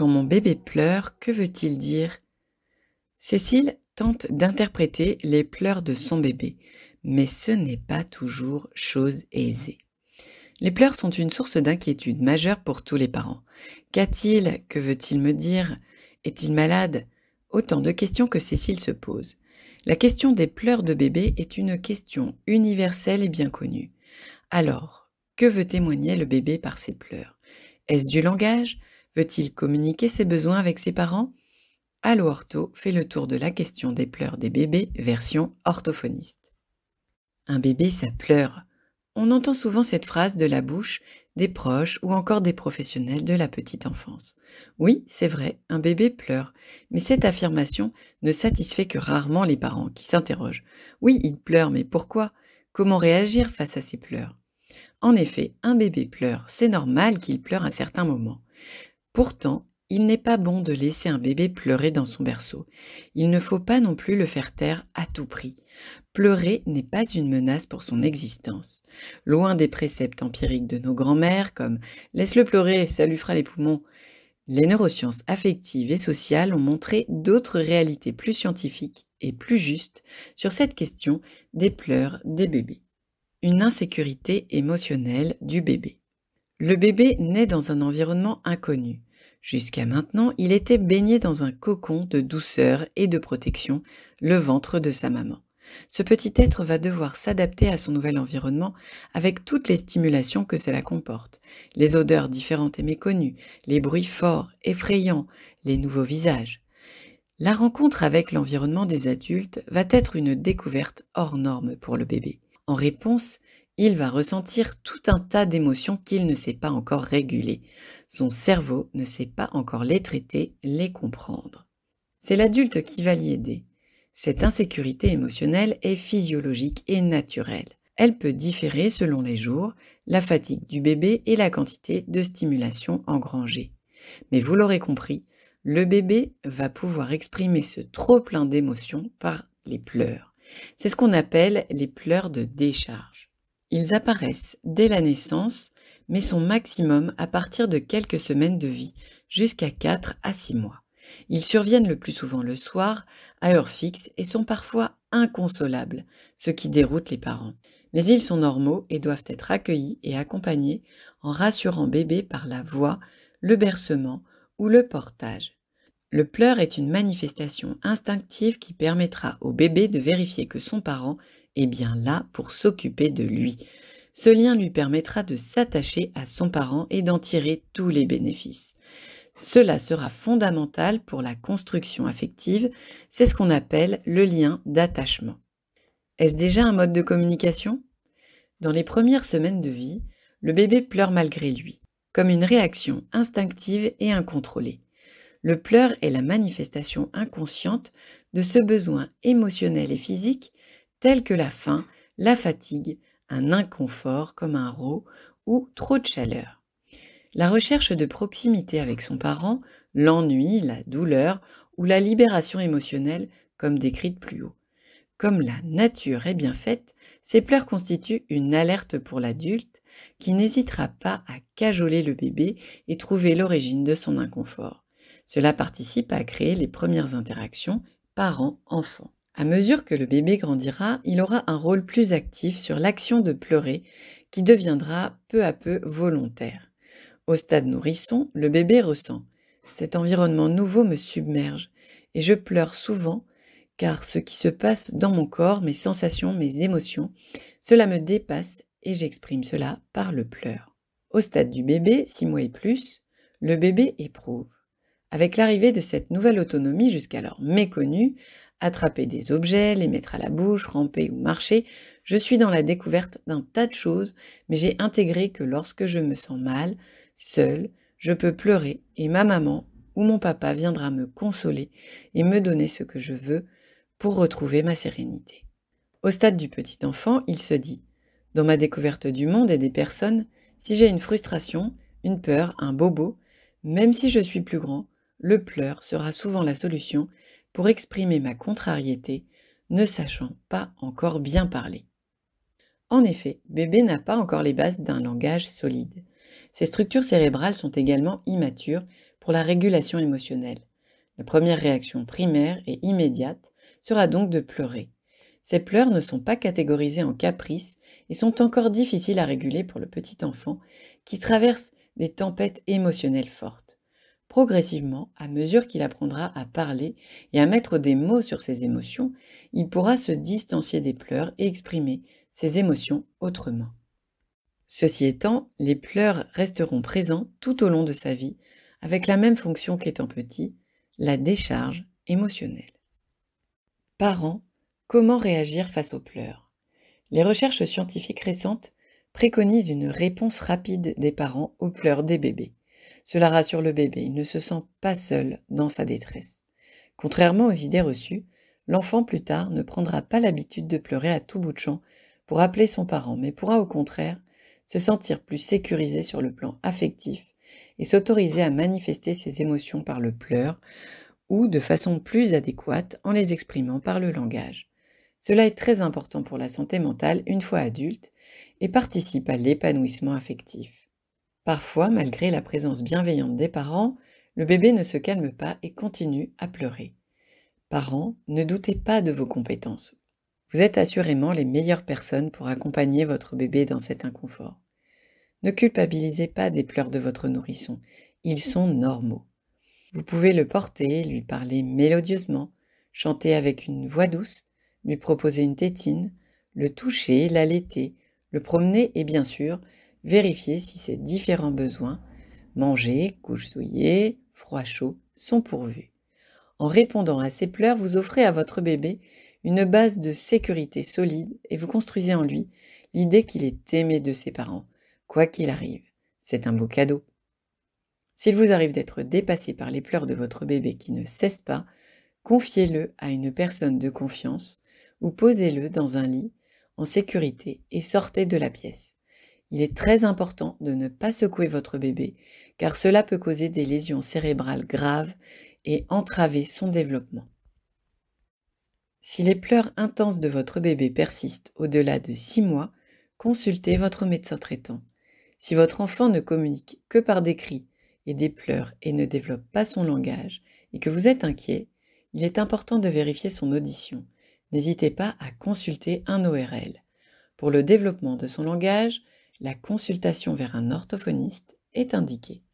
Quand mon bébé pleure, que veut-il dire Cécile tente d'interpréter les pleurs de son bébé, mais ce n'est pas toujours chose aisée. Les pleurs sont une source d'inquiétude majeure pour tous les parents. Qu'a-t-il Que veut-il me dire Est-il malade Autant de questions que Cécile se pose. La question des pleurs de bébé est une question universelle et bien connue. Alors, que veut témoigner le bébé par ses pleurs Est-ce du langage Veut-il communiquer ses besoins avec ses parents Allo Ortho fait le tour de la question des pleurs des bébés version orthophoniste. Un bébé, ça pleure. On entend souvent cette phrase de la bouche des proches ou encore des professionnels de la petite enfance. Oui, c'est vrai, un bébé pleure, mais cette affirmation ne satisfait que rarement les parents qui s'interrogent. Oui, il pleure, mais pourquoi Comment réagir face à ces pleurs En effet, un bébé pleure, c'est normal qu'il pleure à certains moments. Pourtant, il n'est pas bon de laisser un bébé pleurer dans son berceau. Il ne faut pas non plus le faire taire à tout prix. Pleurer n'est pas une menace pour son existence. Loin des préceptes empiriques de nos grands-mères comme Laisse-le pleurer, ça lui fera les poumons. Les neurosciences affectives et sociales ont montré d'autres réalités plus scientifiques et plus justes sur cette question des pleurs des bébés. Une insécurité émotionnelle du bébé. Le bébé naît dans un environnement inconnu. Jusqu'à maintenant, il était baigné dans un cocon de douceur et de protection, le ventre de sa maman. Ce petit être va devoir s'adapter à son nouvel environnement avec toutes les stimulations que cela comporte. Les odeurs différentes et méconnues, les bruits forts, effrayants, les nouveaux visages. La rencontre avec l'environnement des adultes va être une découverte hors norme pour le bébé. En réponse, il va ressentir tout un tas d'émotions qu'il ne sait pas encore réguler. Son cerveau ne sait pas encore les traiter, les comprendre. C'est l'adulte qui va l'y aider. Cette insécurité émotionnelle est physiologique et naturelle. Elle peut différer selon les jours, la fatigue du bébé et la quantité de stimulation engrangée. Mais vous l'aurez compris, le bébé va pouvoir exprimer ce trop plein d'émotions par les pleurs. C'est ce qu'on appelle les pleurs de décharge. Ils apparaissent dès la naissance, mais sont maximum à partir de quelques semaines de vie, jusqu'à 4 à 6 mois. Ils surviennent le plus souvent le soir, à heure fixe, et sont parfois inconsolables, ce qui déroute les parents. Mais ils sont normaux et doivent être accueillis et accompagnés en rassurant bébé par la voix, le bercement ou le portage. Le pleur est une manifestation instinctive qui permettra au bébé de vérifier que son parent et bien là pour s'occuper de lui. Ce lien lui permettra de s'attacher à son parent et d'en tirer tous les bénéfices. Cela sera fondamental pour la construction affective, c'est ce qu'on appelle le lien d'attachement. Est-ce déjà un mode de communication Dans les premières semaines de vie, le bébé pleure malgré lui, comme une réaction instinctive et incontrôlée. Le pleur est la manifestation inconsciente de ce besoin émotionnel et physique tels que la faim, la fatigue, un inconfort comme un rot ou trop de chaleur. La recherche de proximité avec son parent, l'ennui, la douleur ou la libération émotionnelle comme décrite plus haut. Comme la nature est bien faite, ces pleurs constituent une alerte pour l'adulte qui n'hésitera pas à cajoler le bébé et trouver l'origine de son inconfort. Cela participe à créer les premières interactions parents-enfants. À mesure que le bébé grandira, il aura un rôle plus actif sur l'action de pleurer qui deviendra peu à peu volontaire. Au stade nourrisson, le bébé ressent ⁇ Cet environnement nouveau me submerge et je pleure souvent car ce qui se passe dans mon corps, mes sensations, mes émotions, cela me dépasse et j'exprime cela par le pleur. Au stade du bébé, six mois et plus, le bébé éprouve. Avec l'arrivée de cette nouvelle autonomie jusqu'alors méconnue, attraper des objets, les mettre à la bouche, ramper ou marcher. Je suis dans la découverte d'un tas de choses, mais j'ai intégré que lorsque je me sens mal, seule, je peux pleurer et ma maman ou mon papa viendra me consoler et me donner ce que je veux pour retrouver ma sérénité. Au stade du petit enfant, il se dit Dans ma découverte du monde et des personnes, si j'ai une frustration, une peur, un bobo, même si je suis plus grand, le pleur sera souvent la solution pour exprimer ma contrariété, ne sachant pas encore bien parler. En effet, bébé n'a pas encore les bases d'un langage solide. Ses structures cérébrales sont également immatures pour la régulation émotionnelle. La première réaction primaire et immédiate sera donc de pleurer. Ces pleurs ne sont pas catégorisés en caprices et sont encore difficiles à réguler pour le petit enfant qui traverse des tempêtes émotionnelles fortes. Progressivement, à mesure qu'il apprendra à parler et à mettre des mots sur ses émotions, il pourra se distancier des pleurs et exprimer ses émotions autrement. Ceci étant, les pleurs resteront présents tout au long de sa vie, avec la même fonction qu'étant petit, la décharge émotionnelle. Parents, comment réagir face aux pleurs Les recherches scientifiques récentes préconisent une réponse rapide des parents aux pleurs des bébés. Cela rassure le bébé, il ne se sent pas seul dans sa détresse. Contrairement aux idées reçues, l'enfant plus tard ne prendra pas l'habitude de pleurer à tout bout de champ pour appeler son parent, mais pourra au contraire se sentir plus sécurisé sur le plan affectif et s'autoriser à manifester ses émotions par le pleur ou de façon plus adéquate en les exprimant par le langage. Cela est très important pour la santé mentale une fois adulte et participe à l'épanouissement affectif. Parfois, malgré la présence bienveillante des parents, le bébé ne se calme pas et continue à pleurer. Parents, ne doutez pas de vos compétences. Vous êtes assurément les meilleures personnes pour accompagner votre bébé dans cet inconfort. Ne culpabilisez pas des pleurs de votre nourrisson, ils sont normaux. Vous pouvez le porter, lui parler mélodieusement, chanter avec une voix douce, lui proposer une tétine, le toucher, l'allaiter, le promener et bien sûr, Vérifiez si ses différents besoins, manger, couche souillée, froid chaud, sont pourvus. En répondant à ces pleurs, vous offrez à votre bébé une base de sécurité solide et vous construisez en lui l'idée qu'il est aimé de ses parents, quoi qu'il arrive. C'est un beau cadeau. S'il vous arrive d'être dépassé par les pleurs de votre bébé qui ne cesse pas, confiez-le à une personne de confiance ou posez-le dans un lit en sécurité et sortez de la pièce il est très important de ne pas secouer votre bébé car cela peut causer des lésions cérébrales graves et entraver son développement. Si les pleurs intenses de votre bébé persistent au-delà de 6 mois, consultez votre médecin traitant. Si votre enfant ne communique que par des cris et des pleurs et ne développe pas son langage et que vous êtes inquiet, il est important de vérifier son audition. N'hésitez pas à consulter un ORL. Pour le développement de son langage, la consultation vers un orthophoniste est indiquée.